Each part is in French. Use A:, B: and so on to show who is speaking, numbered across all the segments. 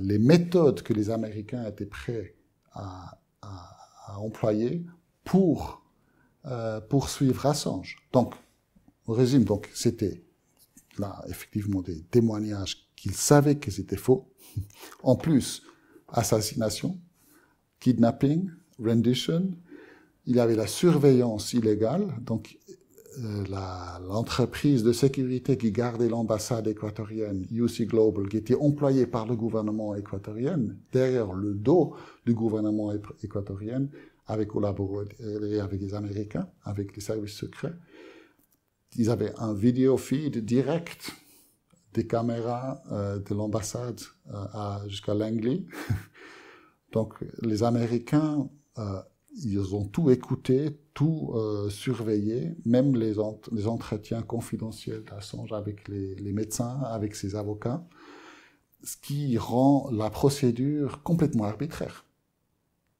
A: les méthodes que les Américains étaient prêts à, employer pour euh, poursuivre Assange. Donc, on résumé, donc c'était là effectivement des témoignages qu'ils savaient que c'était faux. En plus, assassination, kidnapping, rendition. Il y avait la surveillance illégale, donc euh, l'entreprise de sécurité qui gardait l'ambassade équatorienne, UC Global, qui était employée par le gouvernement équatorien, derrière le dos du gouvernement équatorien, avait collaboré euh, avec les Américains, avec les services secrets. Ils avaient un vidéo feed direct des caméras euh, de l'ambassade jusqu'à Langley. Donc les Américains ils ont tout écouté, tout euh, surveillé, même les, entretiens confidentiels d'Assange avec les, médecins, avec ses avocats, ce qui rend la procédure complètement arbitraire.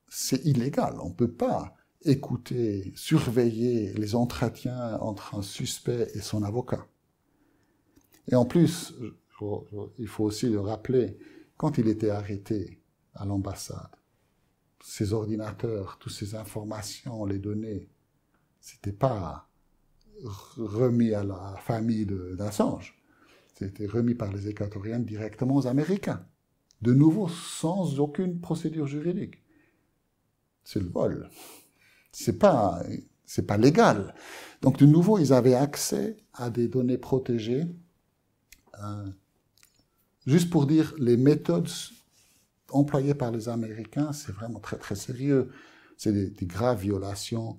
A: C'est illégal, on ne peut pas écouter, surveiller les entretiens entre un suspect et son avocat. Et en plus, il faut aussi le rappeler, quand il était arrêté à l'ambassade, ces ordinateurs, toutes ces informations, les données, c'était pas remis à la famille d'Assange. C'était remis par les Équatoriens directement aux Américains. De nouveau, sans aucune procédure juridique. C'est le vol. C'est pas, c'est pas légal. Donc, de nouveau, ils avaient accès à des données protégées. Hein, juste pour dire, les méthodes employé par les Américains, c'est vraiment très très sérieux. C'est des, des, graves violations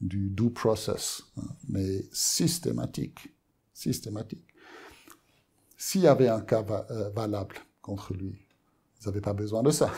A: du due process, hein, mais systématique, systématique. S'il y avait un cas euh, valable contre lui, vous n'avez pas besoin de ça.